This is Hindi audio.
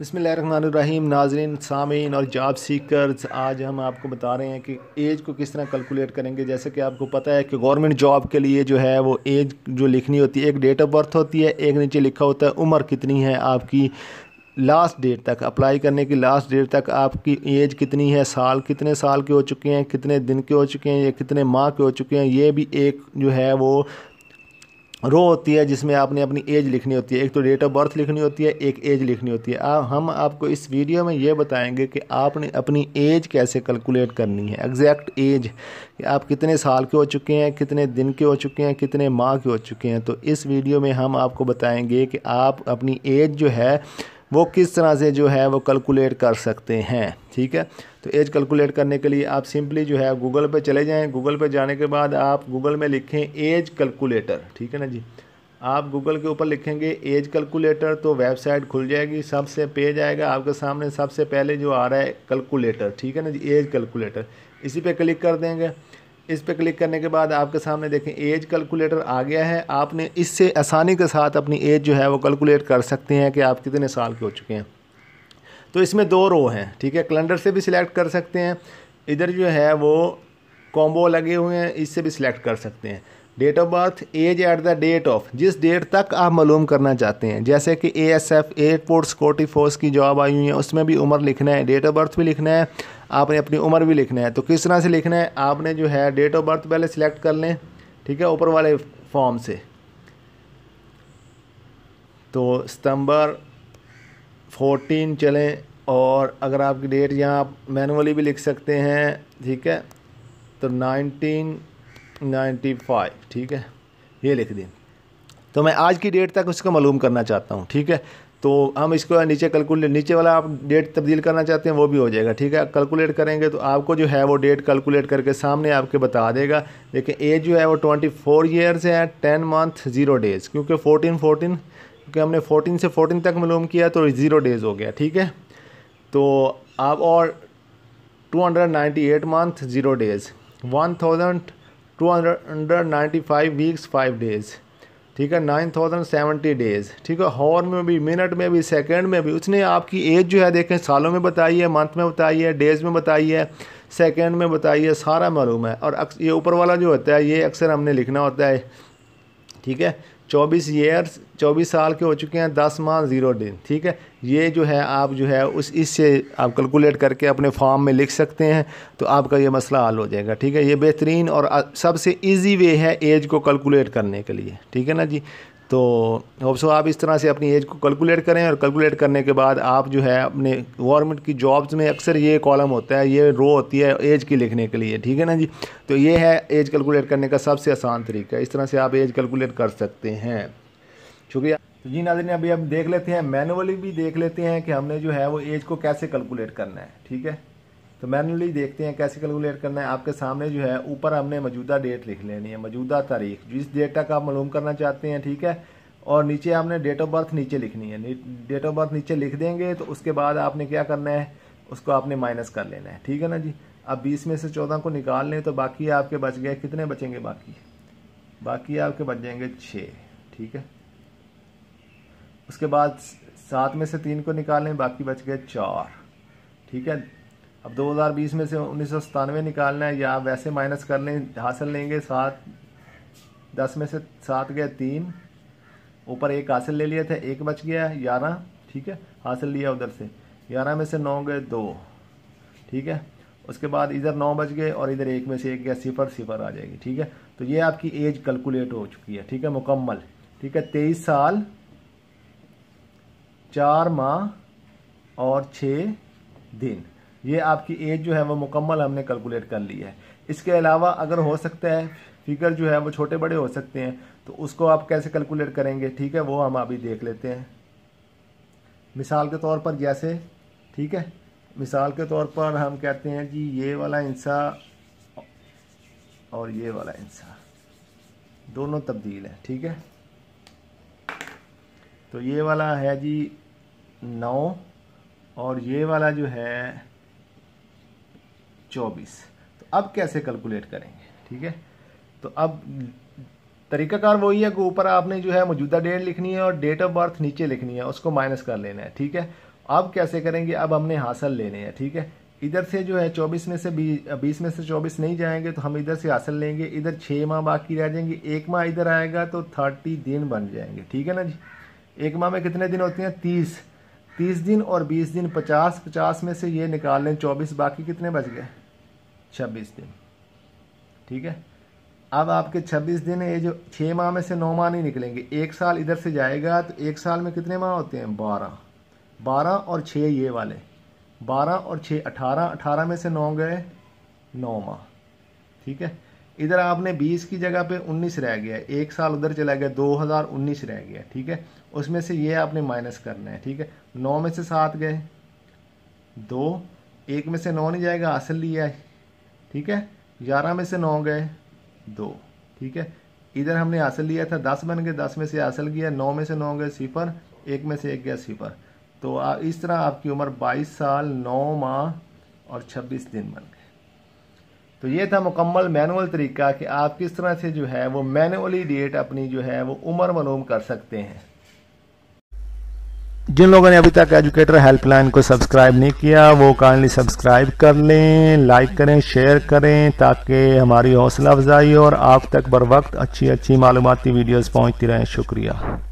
बसमिल नाजरन सामीन और जॉब सीकर्स आज हम आपको बता रहे हैं कि एज को किस तरह कैलकुलेट करेंगे जैसे कि आपको पता है कि गवर्नमेंट जॉब के लिए जो है वो एज जो लिखनी होती है एक डेट ऑफ बर्थ होती है एक नीचे लिखा होता है उम्र कितनी है आपकी लास्ट डेट तक अप्लाई करने की लास्ट डेट तक आपकी एज कितनी है साल कितने साल के हो चुके हैं कितने दिन के हो चुके हैं या कितने माह के हो चुके हैं ये भी एक जो है वो रो होती है जिसमें आपने अपनी एज लिखनी होती है एक तो डेट ऑफ बर्थ लिखनी होती है एक एज लिखनी होती है आ, हम आपको इस वीडियो में ये बताएंगे कि आपने अपनी एज कैसे कैलकुलेट करनी है एग्जैक्ट एज कि आप कितने साल के हो चुके हैं कितने दिन के हो चुके हैं कितने माह के हो चुके हैं तो इस वीडियो में हम आपको बताएँगे कि आप अपनी एज जो है वो किस तरह से जो है वो कैलकुलेट कर सकते हैं ठीक है तो एज कैलकुलेट करने के लिए आप सिंपली जो है गूगल पे चले जाएं गूगल पे जाने के बाद आप गूगल में लिखें एज कैलकुलेटर ठीक है ना जी आप गूगल के ऊपर लिखेंगे एज कैलकुलेटर तो वेबसाइट खुल जाएगी सबसे पेज आएगा आपके सामने सबसे पहले जो आ रहा है कैलकुलेटर ठीक है ना जी एज कैलकुलेटर इसी पे क्लिक कर देंगे इस पे क्लिक करने के बाद आपके सामने देखें एज कैलकुलेटर आ गया है आपने इससे आसानी के साथ अपनी एज जो है वो कैलकुलेट कर सकते हैं कि आप कितने साल के हो चुके हैं तो इसमें दो रो हैं ठीक है कैलेंडर से भी सिलेक्ट कर सकते हैं इधर जो है वो कॉम्बो लगे हुए हैं इससे भी सिलेक्ट कर सकते हैं date of birth age at the date of जिस डेट तक आप मालूम करना चाहते हैं जैसे कि A S F airport security force की जॉब आई हुई है उसमें भी उम्र लिखना है डेट ऑफ बर्थ भी लिखना है आपने अपनी उम्र भी लिखना है तो किस तरह से लिखना है आपने जो है डेट ऑफ बर्थ पहले सिलेक्ट कर लें ठीक है ऊपर वाले फॉर्म से तो सितंबर फोर्टीन चलें और अगर आपकी डेट यहाँ आप मैनुअली भी लिख सकते हैं ठीक है तो नाइनटीन नाइन्टी फाइव ठीक है ये लिख दें तो मैं आज की डेट तक उसको मालूम करना चाहता हूँ ठीक है तो हम इसको नीचे कैलकुलेट नीचे वाला आप डेट तब्दील करना चाहते हैं वो भी हो जाएगा ठीक है कैलकुलेट करेंगे तो आपको जो है वो डेट कैलकुलेट करके सामने आपके बता देगा लेकिन एज जो है वो ट्वेंटी फोर ईयर्स है टेन मंथ ज़ीरो डेज़ क्योंकि फ़ोर्टीन फ़ोर्टीन क्योंकि हमने 14 से 14 तक मालूम किया तो ज़ीरो डेज़ हो गया ठीक है तो आप और 298 month zero days 1295 weeks five days ठीक है नाइन थाउजेंड सेवेंटी डेज़ ठीक है हॉर में भी मिनट में भी सेकंड में भी उसने आपकी एज जो है देखें सालों में बताई है मंथ में बताई है डेज़ में बताई है सेकंड में बताई है सारा मालूम है और ये ऊपर वाला जो होता है ये अक्सर हमने लिखना होता है ठीक है चौबीस ईयर चौबीस साल के हो चुके हैं दस माह ज़ीरो दिन ठीक है ये जो है आप जो है उस इससे आप कैलकुलेट करके अपने फॉर्म में लिख सकते हैं तो आपका ये मसला हल हो जाएगा ठीक है ये बेहतरीन और सबसे ईजी वे है एज को कैलकुलेट करने के लिए ठीक है ना जी तो होप्सो आप इस तरह से अपनी एज को कैलकुलेट करें और कैलकुलेट करने के बाद आप जो है अपने गवर्नमेंट की जॉब्स में अक्सर ये कॉलम होता है ये रो होती है एज की लिखने के लिए ठीक है ना जी तो ये है एज कैलकुलेट करने का सबसे आसान तरीका इस तरह से आप एज कैलकुलेट कर सकते हैं शुक्रिया तो जी नाजरीन अभी हम देख लेते हैं मैनुअली भी देख लेते हैं कि हमने जो है वो एज को कैसे कैलकुलेट करना है ठीक है तो मैनुअली देखते हैं कैसे कैलकुलेट करना है आपके सामने जो है ऊपर हमने मौजूदा डेट लिख लेनी है मौजूदा तारीख जिस डेट तक आप मालूम करना चाहते हैं ठीक है और नीचे आपने डेट ऑफ बर्थ नीचे लिखनी है डेट ऑफ बर्थ नीचे लिख देंगे तो उसके बाद आपने क्या करना है उसको आपने माइनस कर लेना है ठीक है ना जी अब बीस में से चौदह को निकाल लें तो बाकी आपके बच गए कितने बचेंगे बाकी बाकी आपके बच जाएंगे छः ठीक है उसके बाद सात में से तीन को निकाल लें बाकी बच गए चार ठीक है अब 2020 में से उन्नीस निकालना है या वैसे माइनस कर लें हासिल लेंगे सात दस में से सात गए तीन ऊपर एक हासिल ले लिए थे एक बच गया ग्यारह ठीक है हासिल लिया उधर से ग्यारह में से नौ गए दो ठीक है उसके बाद इधर नौ बज गए और इधर एक में से एक गया सिफर सिफर आ जाएगी ठीक है तो ये आपकी एज कैलकुलेट हो चुकी है ठीक है मुकम्मल ठीक है तेईस साल चार माह और छः दिन ये आपकी एज जो है वो मुकम्मल हमने कैलकुलेट कर ली है इसके अलावा अगर हो सकता है फिगर जो है वो छोटे बड़े हो सकते हैं तो उसको आप कैसे कैलकुलेट करेंगे ठीक है वो हम अभी देख लेते हैं मिसाल के तौर पर जैसे ठीक है मिसाल के तौर पर हम कहते हैं जी ये वाला इंसा और ये वाला इंसा दोनों तब्दील हैं ठीक है तो ये वाला है जी नौ और ये वाला जो है चौबीस तो अब कैसे कैलकुलेट करेंगे ठीक है तो अब तरीकाकार वही है कि ऊपर आपने जो है मौजूदा डेट लिखनी है और डेट ऑफ बर्थ नीचे लिखनी है उसको माइनस कर लेना है ठीक है अब कैसे करेंगे अब हमने हासिल लेने हैं ठीक है इधर से जो है चौबीस में से बीस में से चौबीस नहीं जाएंगे तो हम इधर से हासिल लेंगे इधर छः माह बाकी रह जाएंगे एक माह इधर आएगा तो थर्टी दिन बन जाएंगे ठीक है ना जी एक माह में कितने दिन होते हैं तीस तीस दिन और बीस दिन पचास पचास में से ये निकाल लें चौबीस बाकी कितने बच गए छब्बीस दिन ठीक है अब आपके छब्बीस दिन ये जो छः माह में से नौ माह नहीं निकलेंगे एक साल इधर से जाएगा तो एक साल में कितने माह होते हैं बारह बारह और छः ये वाले बारह और छः अठारह अठारह में से नौ गए नौ माह ठीक है इधर आपने 20 की जगह पे 19 रह गया एक साल उधर चला गया 2019 रह गया ठीक है उसमें से ये आपने माइनस करना है ठीक है नौ में से सात गए दो एक में से नौ नहीं जाएगा असल लिया ठीक है ग्यारह में से नौ गए दो ठीक है इधर हमने हासिल लिया था दस बन गए दस में से हासिल किया नौ में से नौ गए सिफर एक में से एक गया सिफर तो आ, इस तरह आपकी उम्र बाईस साल नौ माह और छब्बीस दिन बन गए तो ये था मुकम्मल मैनुअल तरीका कि आप किस तरह से जो है वो मैनुअली डेट अपनी जो है वो उम्र मलूम कर सकते हैं जिन लोगों ने अभी तक एजुकेटर हेल्पलाइन को सब्सक्राइब नहीं किया वो काइंडली सब्सक्राइब कर लें लाइक करें शेयर करें ताकि हमारी हौसला अफजाई और आप तक बर वक्त अच्छी अच्छी मालूमती वीडियोज़ पहुँचती रहें शुक्रिया